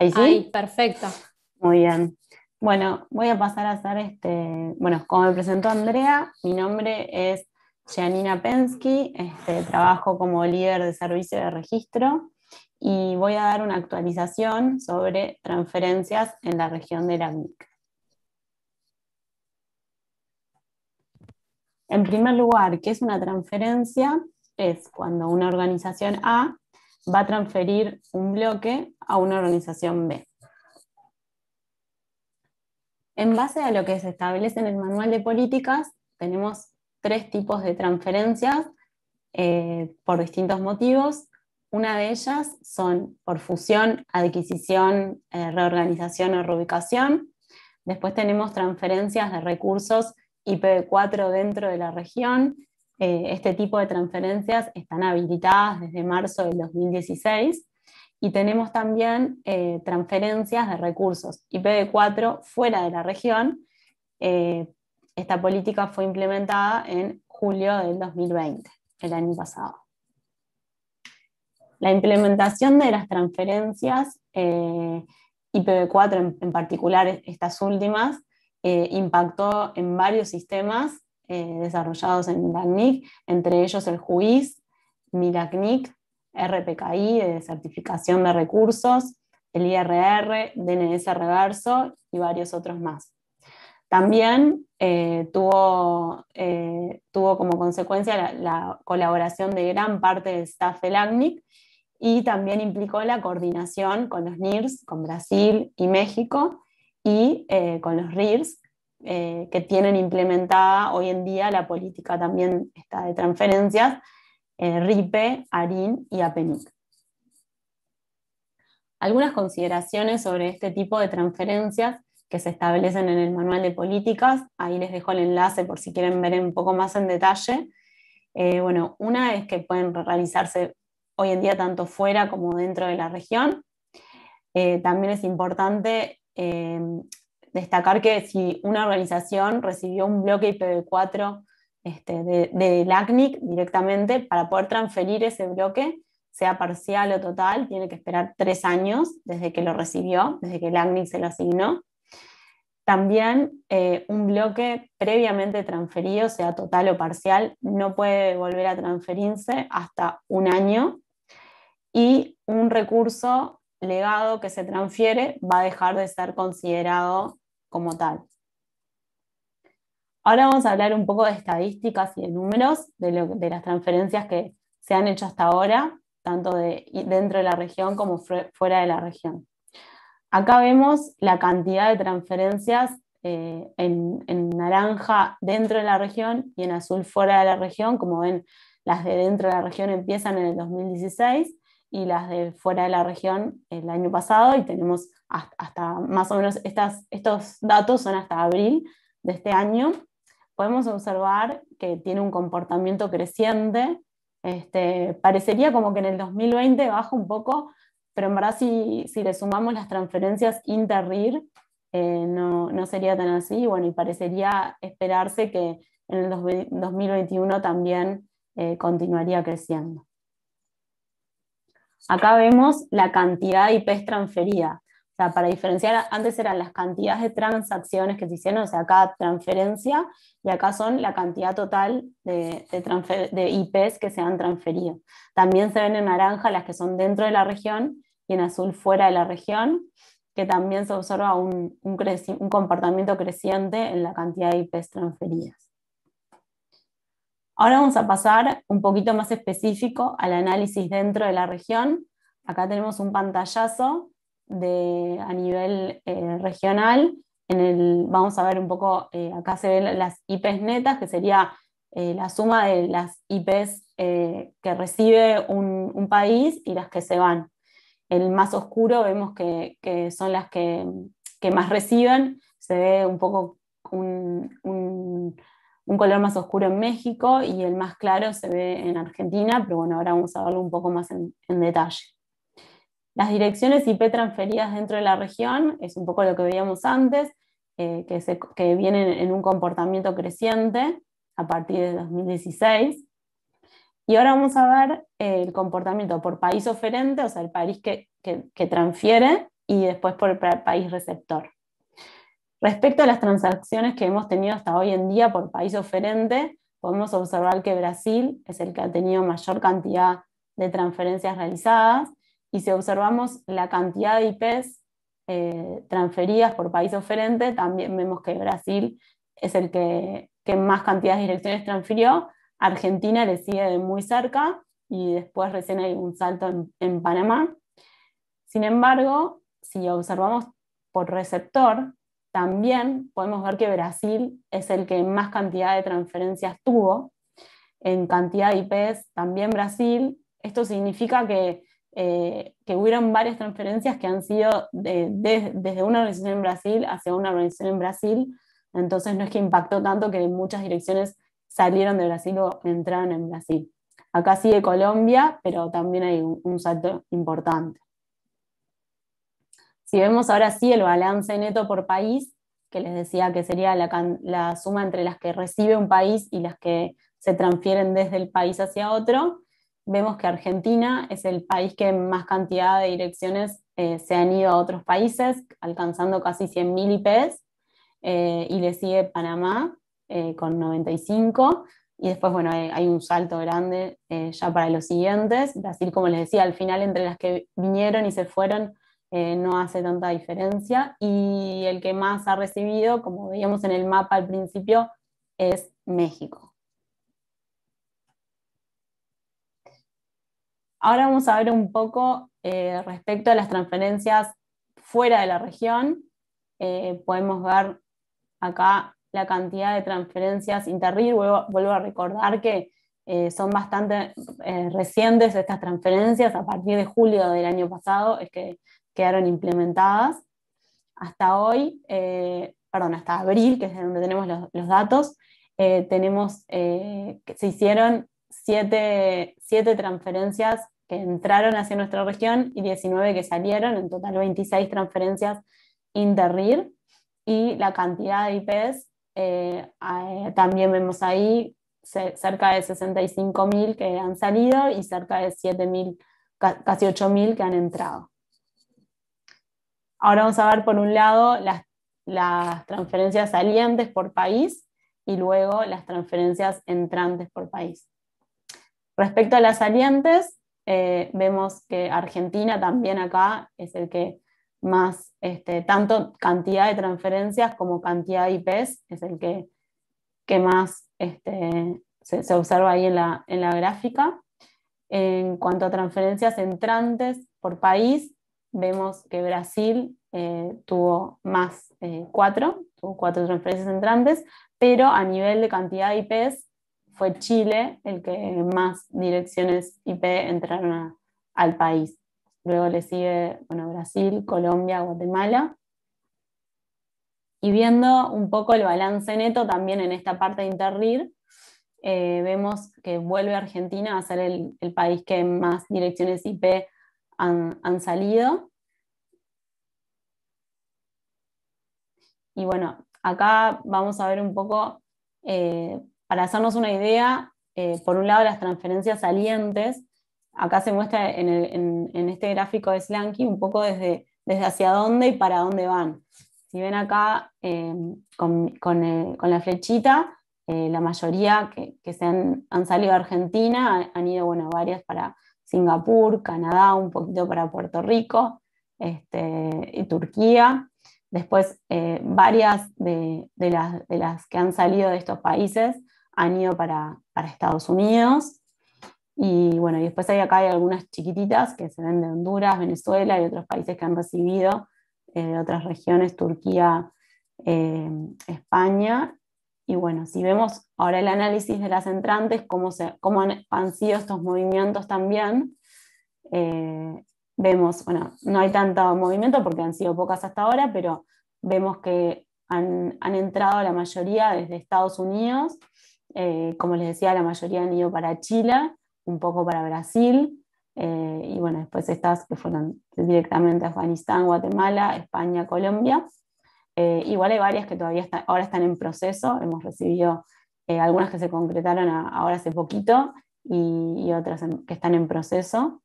¿Ahí sí? perfecto. Muy bien. Bueno, voy a pasar a hacer este. Bueno, como me presentó Andrea, mi nombre es Janina Pensky, este, trabajo como líder de servicio de registro y voy a dar una actualización sobre transferencias en la región de la UNIC. En primer lugar, ¿qué es una transferencia? Es cuando una organización A va a transferir un bloque a una organización B. En base a lo que se establece en el manual de políticas, tenemos tres tipos de transferencias eh, por distintos motivos. Una de ellas son por fusión, adquisición, eh, reorganización o reubicación. Después tenemos transferencias de recursos IPv4 dentro de la región eh, este tipo de transferencias están habilitadas desde marzo del 2016 y tenemos también eh, transferencias de recursos IPv4 fuera de la región. Eh, esta política fue implementada en julio del 2020, el año pasado. La implementación de las transferencias IPv4 en, particular estas últimas impactó en varios sistemas eh, desarrollados en LACNIC, entre ellos el JUIS, MILACNIC, RPKI de certificación de recursos, el IRR, DNS reverso y varios otros más. También eh, tuvo, eh, tuvo, como consecuencia la, colaboración de gran parte del staff de ACNIC y también implicó la coordinación con los NIRS, con Brasil y México, y con los RIRS, eh, que tienen implementada hoy en día la política también está de transferencias, eh, RIPE, ARIN y APENIC Algunas consideraciones sobre este tipo de transferencias que se establecen en el manual de políticas, ahí les dejo el enlace por si quieren ver un poco más en detalle. Eh, bueno, una es que pueden realizarse hoy en día tanto fuera como dentro de la región. también es importante destacar que si una organización recibió un bloque IPv4 este, de, de ACNIC directamente, para poder transferir ese bloque, sea parcial o total, tiene que esperar tres años desde que lo recibió, desde que LACNIC se lo asignó. También eh, un bloque previamente transferido, sea total o parcial, no puede volver a transferirse hasta un año. Y un recurso legado que se transfiere va a dejar de ser considerado como tal. Ahora vamos a hablar un poco de estadísticas y de números de, las transferencias que se han hecho hasta ahora, tanto de, dentro de la región como fuera de la región. Acá vemos la cantidad de transferencias eh, en, naranja dentro de la región y en azul fuera de la región. Como ven, las de dentro de la región empiezan en el 2016 y las de fuera de la región el año pasado y tenemos hasta, más o menos estas, estos datos son hasta abril de este año. Podemos observar que tiene un comportamiento creciente. Este, parecería como que en el 2020 baja un poco, pero en verdad si, le sumamos las transferencias interrir, eh, no, sería tan así. Bueno, y parecería esperarse que en el 2021 también eh, continuaría creciendo. Acá vemos la cantidad de IPs transferida. O sea, para diferenciar, antes eran las cantidades de transacciones que se hicieron, o sea, acá transferencia, y acá son la cantidad total de, IPs que se han transferido. También se ven en naranja las que son dentro de la región y en azul fuera de la región, que también se observa un, un comportamiento creciente en la cantidad de IPs transferidas. Ahora vamos a pasar un poquito más específico al análisis dentro de la región. Acá tenemos un pantallazo de, a nivel eh, regional. En el, vamos a ver un poco, eh, acá se ven las IPs netas, que sería eh, la suma de las IPs que recibe un, país y las que se van. El más oscuro vemos que, son las que, más reciben. Se ve un poco un un color más oscuro en México y el más claro se ve en Argentina, pero bueno, ahora vamos a verlo un poco más en, detalle. Las direcciones IP transferidas dentro de la región es un poco lo que veíamos antes, eh, que, se, vienen en un comportamiento creciente a partir de 2016. Y ahora vamos a ver eh, el comportamiento por país oferente, o sea, el país que, que transfiere, y después por el país receptor. Respecto a las transacciones que hemos tenido hasta hoy en día por país oferente, podemos observar que Brasil es el que ha tenido mayor cantidad de transferencias realizadas y si observamos la cantidad de IPs eh, transferidas por país oferente, también vemos que Brasil es el que, más cantidad de direcciones transfirió, Argentina le sigue de muy cerca y después recién hay un salto en Panamá. Sin embargo, si observamos por receptor, también podemos ver que Brasil es el que más cantidad de transferencias tuvo. En cantidad de IPs, también Brasil. Esto significa eh, que, hubieron varias transferencias que han sido desde una organización en Brasil hacia una organización en Brasil. Entonces no es que impactó tanto que muchas direcciones salieron de Brasil o entraron en Brasil. Acá sigue Colombia, pero también hay un salto importante. Si vemos ahora sí el balance neto por país, que les decía que sería la, suma entre las que recibe un país y las que se transfieren desde el país hacia otro, vemos que Argentina es el país que más cantidad de direcciones eh, se han ido a otros países, alcanzando casi 100.000 IPs, eh, y le sigue Panamá eh, con 95, y después, bueno, hay, hay un salto grande ya para los siguientes. Brasil, como les decía, al final entre las que vinieron y se fueron eh, no hace tanta diferencia. Y el que más ha recibido, como veíamos en el mapa al principio, es México. Ahora vamos a ver un poco eh, respecto a las transferencias fuera de la región. Eh, podemos ver acá la cantidad de transferencias Interrir. Vuelvo, a recordar que son bastante recientes estas transferencias. A partir de julio del año pasado es que quedaron implementadas. Hasta hoy, eh, perdón, hasta abril, que es donde tenemos los, datos, eh, tenemos, eh, se hicieron siete, transferencias que entraron hacia nuestra región y 19 que salieron, en total 26 transferencias interrir y la cantidad de IPs también vemos ahí cerca de 65.000 que han salido y cerca de 7.000, casi 8.000 que han entrado. Ahora vamos a ver, por un lado, las, transferencias salientes por país y luego las transferencias entrantes por país. Respecto a las salientes, eh, vemos que Argentina también acá es el que más, este, tanto cantidad de transferencias como cantidad de IPs, es el que, más este, se, observa ahí en la, en la gráfica. En cuanto a transferencias entrantes por país, vemos que Brasil eh, tuvo más eh, cuatro, tuvo cuatro transferencias entrantes, pero a nivel de cantidad de IPs fue Chile el que más direcciones IP entraron al país. Luego le sigue Brasil, Colombia, Guatemala. Y viendo un poco el balance neto también en esta parte de Interrir, eh, vemos que vuelve Argentina a ser el, el país que más direcciones IP han, salido. Y bueno, acá vamos a ver un poco, eh, para hacernos una idea, eh, por un lado las transferencias salientes, acá se muestra en, este gráfico de Slanky un poco desde, desde, hacia dónde y para dónde van. Si ven acá eh, con, la flechita, la mayoría que, que se han, salido a Argentina han ido, bueno, varias para, Singapur, Canadá, un poquito para Puerto Rico este, y Turquía. Después, eh, varias de, las, que han salido de estos países han ido para, Estados Unidos. Y bueno, después hay acá hay algunas chiquititas que se ven de Honduras, Venezuela y otros países que han recibido eh, de otras regiones, Turquía, eh, España y bueno, si vemos ahora el análisis de las entrantes, cómo, se, cómo han, sido estos movimientos también, eh, vemos, bueno, no hay tanto movimiento porque han sido pocas hasta ahora, pero vemos que han, han entrado la mayoría desde Estados Unidos, eh, como les decía, la mayoría han ido para Chile, un poco para Brasil, eh, y bueno, después estas que fueron directamente a Afganistán, Guatemala, España, Colombia. Eh, igual hay varias que todavía ahora están en proceso, hemos recibido eh, algunas que se concretaron ahora hace poquito y, otras que están en proceso.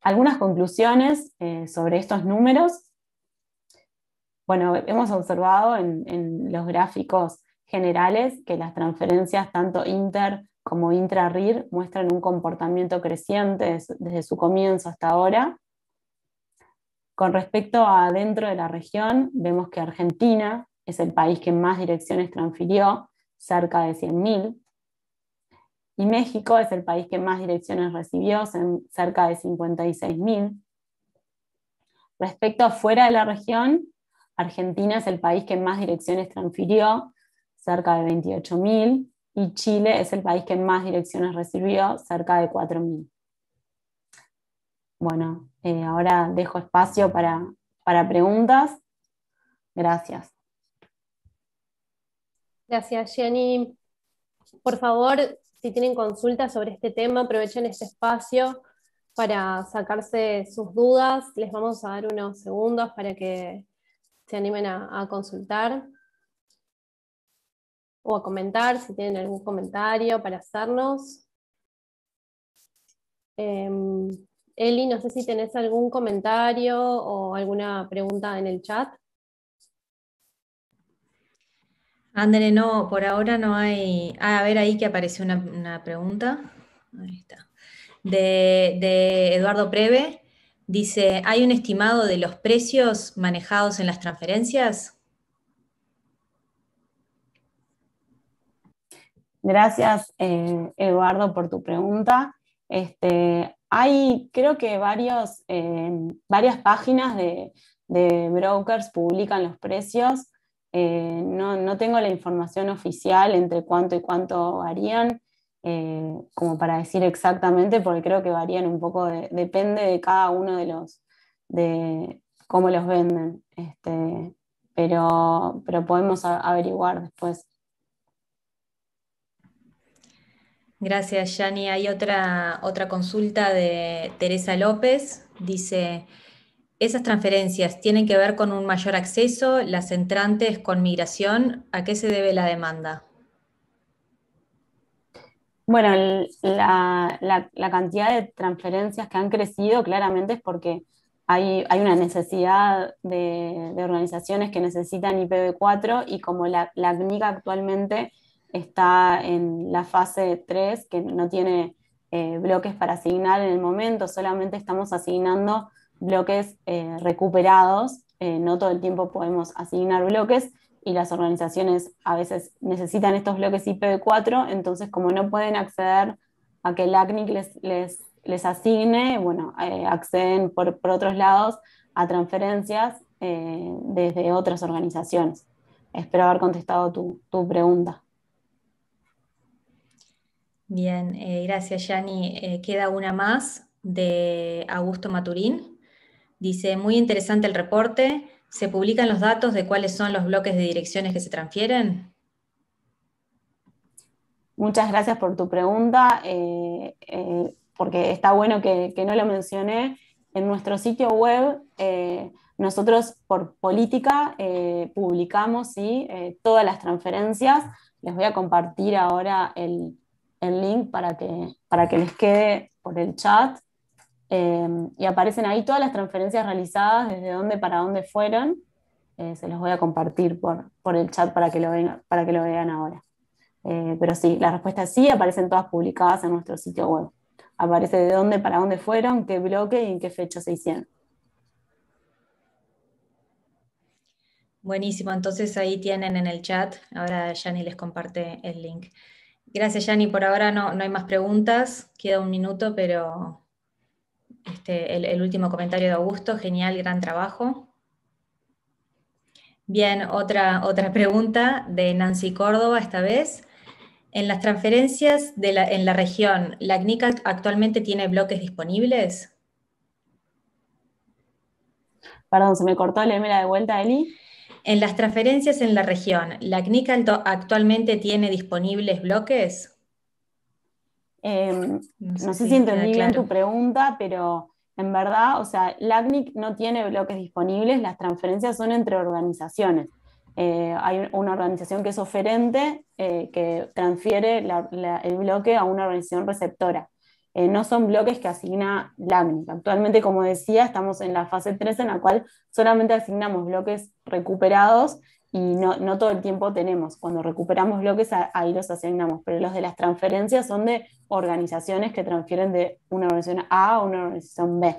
Algunas conclusiones eh, sobre estos números. Bueno, hemos observado en, en, los gráficos generales que las transferencias tanto inter como intra-RIR muestran un comportamiento creciente desde su comienzo hasta ahora. Con respecto a dentro de la región, vemos que Argentina es el país que más direcciones transfirió, cerca de 100.000, y México es el país que más direcciones recibió, cerca de 56.000. Respecto a fuera de la región, Argentina es el país que más direcciones transfirió, cerca de 28.000, y Chile es el país que más direcciones recibió, cerca de 4.000. Bueno, eh, ahora dejo espacio para, preguntas. Gracias. Gracias, Jenny. Por favor, si tienen consultas sobre este tema, aprovechen este espacio para sacarse sus dudas. Les vamos a dar unos segundos para que se animen a, consultar o a comentar si tienen algún comentario para hacernos. Em, Eli, no sé si tenés algún comentario o alguna pregunta en el chat. André, no, por ahora no hay. Ah, a ver ahí que apareció una, pregunta. Ahí está. De, Eduardo Preve. Dice, ¿hay un estimado de los precios manejados en las transferencias? Gracias, eh, Eduardo, por tu pregunta. Este, hay creo que eh, varias páginas de, brokers publican los precios. Eh, no, tengo la información oficial entre cuánto y cuánto varían, eh, como para decir exactamente, porque creo que varían un poco, depende de cada uno de los, de cómo los venden. Este, pero podemos averiguar después. Gracias, Yani. Hay otra, consulta de Teresa López. Dice, ¿esas transferencias tienen que ver con un mayor acceso, las entrantes con migración? ¿A qué se debe la demanda? Bueno, la, cantidad de transferencias que han crecido claramente es porque hay, una necesidad de, organizaciones que necesitan IPv4 y como la, la CNIC actualmente está en la fase 3, que no tiene eh, bloques para asignar en el momento, solamente estamos asignando bloques eh, recuperados, eh, no todo el tiempo podemos asignar bloques y las organizaciones a veces necesitan estos bloques IPv4, entonces como no pueden acceder a que el ACNIC les, les, asigne, bueno, acceden por, otros lados a transferencias desde otras organizaciones. Espero haber contestado tu pregunta. Bien, eh, gracias Yanni. Eh, queda una más de Augusto Maturín. Dice, muy interesante el reporte. ¿Se publican los datos de cuáles son los bloques de direcciones que se transfieren? Muchas gracias por tu pregunta, eh, porque está bueno que, no lo mencioné. En nuestro sitio web, nosotros por política publicamos ¿sí? todas las transferencias. Les voy a compartir ahora el, el link para que, para que les quede por el chat. Em, y aparecen ahí todas las transferencias realizadas, desde dónde para dónde fueron. Eh, se los voy a compartir por, el chat para que lo, para que lo vean ahora. Eh, pero sí, la respuesta sí, aparecen todas publicadas en nuestro sitio web. Aparece de dónde para dónde fueron, qué bloque y en qué fecha se hicieron. Buenísimo, entonces ahí tienen en el chat, ahora Yanni les comparte el link. Gracias, Yanni. Por ahora no, hay más preguntas. Queda un minuto, pero este, el, último comentario de Augusto. Genial, gran trabajo. Bien, otra, otra pregunta de Nancy Córdoba esta vez. En las transferencias de en la región, ¿la actualmente tiene bloques disponibles? Perdón, se me cortó, la mira de vuelta, Eli. En las transferencias en la región, ¿la actualmente tiene disponibles bloques? Em, no, sé si, entendí bien tu pregunta, pero en verdad, o sea, la no tiene bloques disponibles, las transferencias son entre organizaciones. Eh, hay una organización que es oferente, eh, que transfiere el bloque a una organización receptora. Eh, no son bloques que asigna LAMIC. Actualmente, como decía, estamos en la fase 3 en la cual solamente asignamos bloques recuperados y no, todo el tiempo tenemos. Cuando recuperamos bloques, ahí los asignamos, pero los de las transferencias son de organizaciones que transfieren de una organización A a una organización B.